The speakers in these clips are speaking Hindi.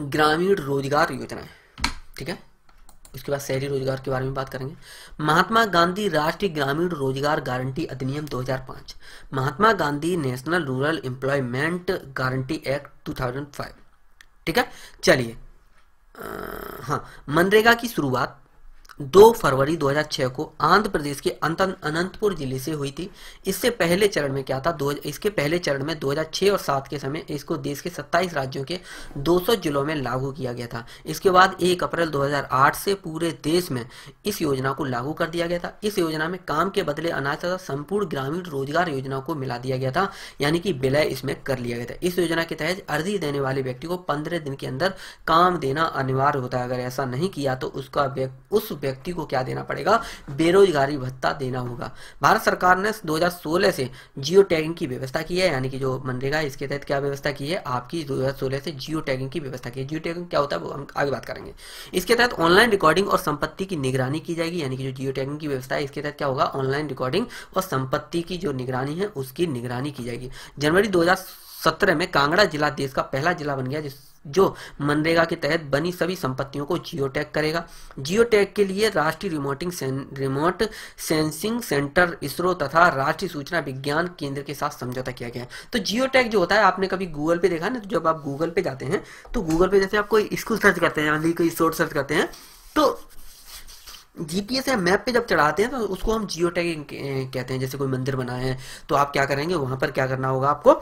ग्रामीण रोजगार योजना है ठीक है उसके बाद शहरी रोजगार के बारे में बात करेंगे महात्मा गांधी राष्ट्रीय ग्रामीण रोजगार गारंटी अधिनियम 2005 Mahatma Gandhi national rural employment guarantee act 2005 ठीक है चलिए हाँ मनरेगा की शुरुआत 2 फरवरी 2006 को आंध्र प्रदेश के अनंतपुर जिले से हुई थी इससे पहले चरण में क्या था दो इसके पहले चरण में 2006 और 7 के समय इसको देश के 27 राज्यों के 200 जिलों में लागू किया गया था इसके बाद 1 अप्रैल 2008 से पूरे देश में इस योजना को लागू कर दिया गया था इस योजना में काम के बदले अनाज तथा संपूर्ण ग्रामीण रोजगार योजना को मिला दिया गया था यानी कि विलय इसमें कर लिया गया था इस योजना के तहत अर्जी देने वाले व्यक्ति को पंद्रह दिन के अंदर काम देना अनिवार्य होता है अगर ऐसा नहीं किया तो उसका उस व्यक्ति व्यक्ति को क्या देना पड़ेगा बेरोजगारी भत्ता देना होगा भारत सरकार ने 2016 से जियो टैगिंग की व्यवस्था की है यानी कि जो मनरेगा इसके तहत क्या व्यवस्था की है आपकी 2016 से जियो टैगिंग की व्यवस्था की है जियो टैगिंग क्या होता है वो हम आगे बात करेंगे इसके तहत ऑनलाइन रिकॉर्डिंग और संपत्ति की निगरानी की जाएगी यानी कि जो जियो टैगिंग की व्यवस्था है इसके तहत क्या होगा ऑनलाइन रिकॉर्डिंग और संपत्ति की जो निगरानी है उसकी निगरानी की जाएगी जनवरी दो सत्रह में कांगड़ा जिला देश का पहला जिला बन गया जिस जो मनरेगा के तहत बनी सभी संपत्तियों को जियो करेगा जियो के लिए राष्ट्रीय रिमोटिंग सें, रिमोट सेंसिंग सेंटर इसरो तथा राष्ट्रीय सूचना विज्ञान केंद्र के साथ समझौता किया गया है तो जियो जो होता है आपने कभी गूगल पे देखा ना तो जब आप गूगल पे जाते हैं तो गूगल पे जैसे आप कोई स्कूल सर्च करते हैं या कोई शोर्ट सर्च करते हैं तो जीपीएस या मैप पे जब चढ़ाते हैं तो उसको हम जियो कहते हैं जैसे कोई मंदिर बनाए हैं तो आप क्या करेंगे वहां पर क्या करना होगा आपको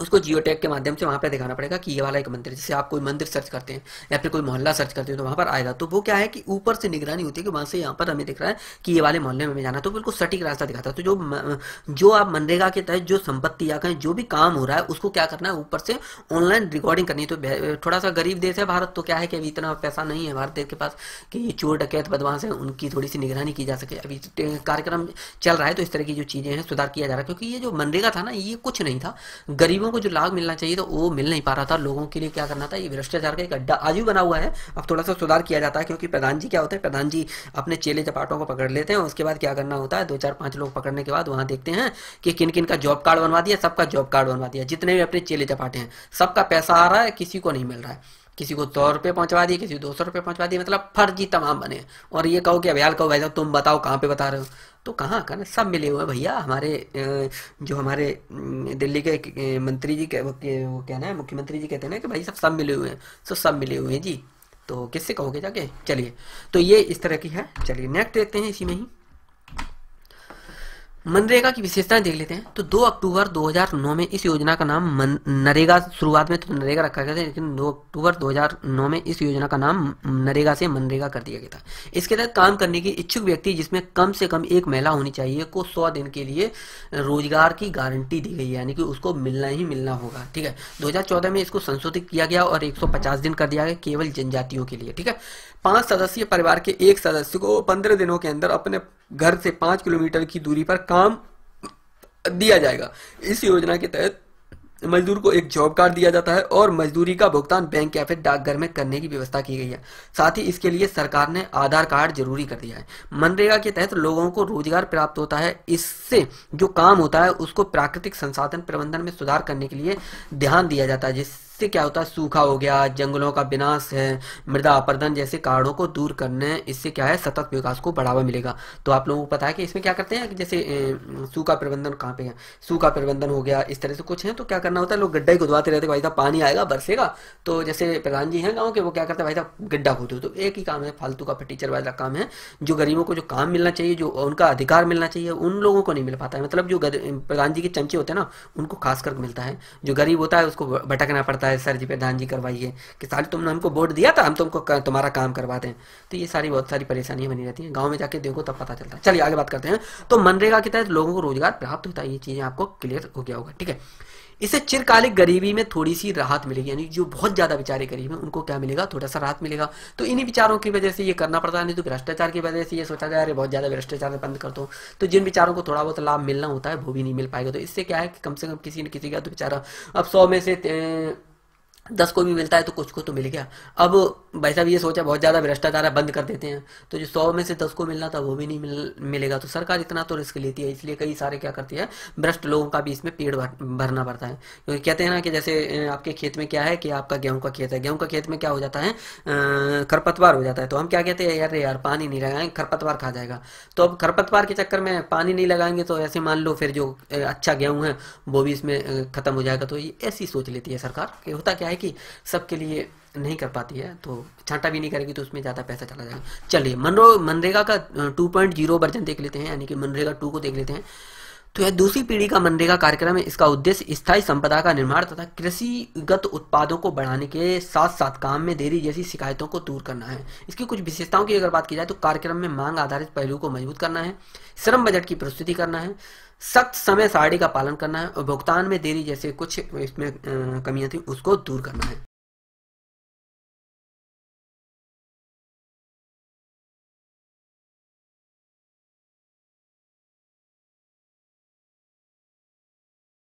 उसको जियो टैग के माध्यम से वहाँ पर दिखाना पड़ेगा कि ये वाला एक मंदिर जैसे आप कोई मंदिर सर्च करते हैं या फिर कोई मोहल्ला सर्च करते हैं तो वहाँ पर आएगा तो वो क्या है कि ऊपर से निगरानी होती है कि वहां से यहाँ पर हमें दिख रहा है कि ये वाले मोहल्ले में जाना तो बिल्कुल सटीक रास्ता दिखाता है तो जो जो आप मनरेगा के तहत जो संपत्ति या कहें जो भी काम हो रहा है उसको क्या करना है ऊपर से ऑनलाइन रिकॉर्डिंग करनी है तो थोड़ा सा गरीब देश है भारत तो क्या है कि अभी इतना पैसा नहीं है भारत देश के पास कि चोर डकैत बदमाश है उनकी थोड़ी सी निगरानी की जा सके अभी कार्यक्रम चल रहा है तो इस तरह की जो चीज़ें हैं सुधार किया जा रहा है क्योंकि ये जो मनरेगा था ना ये कुछ नहीं था गरीबों लोगों को जो लाभ मिलना चाहिए था तो वो मिल नहीं पा रहा था लोगों के लिए क्या करना था ये भ्रष्टाचार का एक अड्डा आज भी बना हुआ है अब थोड़ा सा सुधार किया जाता है क्योंकि प्रधान जी क्या होते हैं प्रधान जी अपने चेले चपाटों को पकड़ लेते हैं उसके बाद क्या करना होता है दो चार पांच लोग पकड़ने के बाद वहां देखते हैं कि किन किन का जॉब कार्ड बनवा दिया सबका जॉब कार्ड बनवा दिया जितने भी अपने चेले चपाटे हैं सबका पैसा आ रहा है किसी को नहीं मिल रहा है किसी को सौ रुपये पहुंचवा दिए किसी को दो सौ रुपये पहुंचवा दिए मतलब फर्जी तमाम बने और ये कहो कि अभियाल कहो भाई साहब तुम बताओ कहाँ पे बता रहे हो तो कहाँ का सब मिले हुए हैं भैया हमारे जो हमारे दिल्ली के मंत्री जी के वो, कहना है क्या ना मुख्यमंत्री जी कहते हैं ना कि भाई सब सब मिले हुए हैं सो तो सब मिले हुए हैं जी तो किससे कहोगे जाके चलिए तो ये इस तरह की है चलिए नेक्स्ट देखते हैं इसी में ही मनरेगा की विशेषताएं देख लेते हैं तो 2 अक्टूबर 2009 में इस योजना का नाम नरेगा शुरुआत में तो नरेगा रखा गया था लेकिन 2 अक्टूबर 2009 में इस योजना का नाम नरेगा से मनरेगा कर दिया गया था इसके तहत काम करने की इच्छुक व्यक्ति जिसमें कम से कम एक महिला होनी चाहिए को सौ दिन के लिए रोजगार की गारंटी दी गई यानी कि उसको मिलना ही मिलना होगा ठीक है दो में इसको संशोधित किया गया और एक दिन कर दिया गया केवल जनजातियों के लिए ठीक है पांच सदस्यीय परिवार के एक सदस्य को पंद्रह दिनों के अंदर अपने घर से पांच किलोमीटर की दूरी पर काम दिया जाएगा इस योजना के तहत मजदूर को एक जॉब कार्ड दिया जाता है और मजदूरी का भुगतान बैंक या फिर डाकघर में करने की व्यवस्था की गई है साथ ही इसके लिए सरकार ने आधार कार्ड जरूरी कर दिया है मनरेगा के तहत लोगों को रोजगार प्राप्त होता है इससे जो काम होता है उसको प्राकृतिक संसाधन प्रबंधन में सुधार करने के लिए ध्यान दिया जाता है जिस इससे क्या होता है सूखा हो गया जंगलों का विनाश है मृदा अपर्दन जैसे कारणों को दूर करने इससे क्या है सतत विकास को बढ़ावा मिलेगा तो आप लोगों को पता है कि इसमें क्या करते हैं जैसे सूखा प्रबंधन कहाँ पे है सूखा प्रबंधन हो गया इस तरह से कुछ है तो क्या करना होता है लोग गड्ढा ही खुदवाते रहते भाई साहब पानी आएगा बरसेगा तो जैसे प्रधान जी हैं गाँव के वो क्या करते हैं भाई साहब गड्ढा खोदो तो एक ही काम है फालतू का टीचर वाले काम है जो गरीबों को जो काम मिलना चाहिए जो उनका अधिकार मिलना चाहिए उन लोगों को नहीं मिल पाता है मतलब जो प्रधान जी के चमचे होते हैं ना उनको खास करके मिलता है जो गरीब होता है उसको भटकना पड़ता है होता है सर जी प्रधान जी करवाइए कि साल तुमने हमको बोर्ड दिया था हम तुमको तुम्हारा काम करवा दें तो ये सारी बहुत सारी परेशानियां बनी रहती हैं गाँव में जाके देखो तब पता चलता है चलिए आगे बात करते हैं तो मनरेगा के तहत लोगों को रोजगार प्राप्त होता है ये चीज़ें आपको क्लियर हो गया होगा ठीक है इससे चिरकालिक गरीबी में थोड़ी सी राहत मिलेगी यानी जो बहुत ज़्यादा बेचारे गरीब हैं उनको क्या मिलेगा थोड़ा सा राहत मिलेगा तो इन्हीं विचारों की वजह से ये करना पड़ता है नहीं तो भ्रष्टाचार की वजह से ये सोचा गया अरे बहुत ज़्यादा भ्रष्टाचार में बंद कर दो तो जिन विचारों को थोड़ा बहुत लाभ मिलना होता है वो भी नहीं मिल पाएगा तो इससे क्या है कि कम से कम किसी न किसी का तो बेचारा अब सौ में से दस को भी मिलता है तो कुछ को तो मिल गया अब भाई साहब ये सोचा बहुत ज़्यादा भ्रष्टाचार बंद कर देते हैं तो जो सौ में से दस को मिलना था वो भी नहीं मिल, मिलेगा तो सरकार इतना तो रिस्क लेती है इसलिए कई सारे क्या करती है भ्रष्ट लोगों का भी इसमें पेड़ भर, भरना पड़ता है क्योंकि कहते हैं ना कि जैसे आपके खेत में क्या है कि आपका गेहूँ का खेत है गेहूँ का खेत में क्या हो जाता है खरपतवार हो जाता है तो हम क्या कहते हैं यार यार पानी नहीं लगाएंगे खरपतवार खा जाएगा तो अब खरपतवार के चक्कर में पानी नहीं लगाएंगे तो ऐसे मान लो फिर जो अच्छा गेहूँ है वो भी इसमें ख़त्म हो जाएगा तो ऐसी सोच लेती है सरकार कि होता क्या है है कि सबके लिए नहीं कर पाती है तो छांटा भी नहीं करेगी तो उसमें ज़्यादा पैसा चला जाएगा चलिए मनरो मनरेगा का टू पॉइंट जीरो वर्जन देख लेते हैं यानी कि मनरेगा टू को देख लेते हैं तो यह दूसरी पीढ़ी का मनरेगा कार्यक्रम है इसका उद्देश्य स्थायी संपदा का निर्माण तथा कृषिगत उत्पादों को बढ़ाने के साथ साथ काम में देरी जैसी शिकायतों को दूर करना है इसकी कुछ विशेषताओं की अगर बात की जाए तो कार्यक्रम में मांग आधारित पहलू को मजबूत करना है श्रम बजट की प्रस्तुति करना है सख्त समय सारणी का पालन करना है और भुगतान में देरी जैसे कुछ इसमें कमियां थी उसको दूर करना है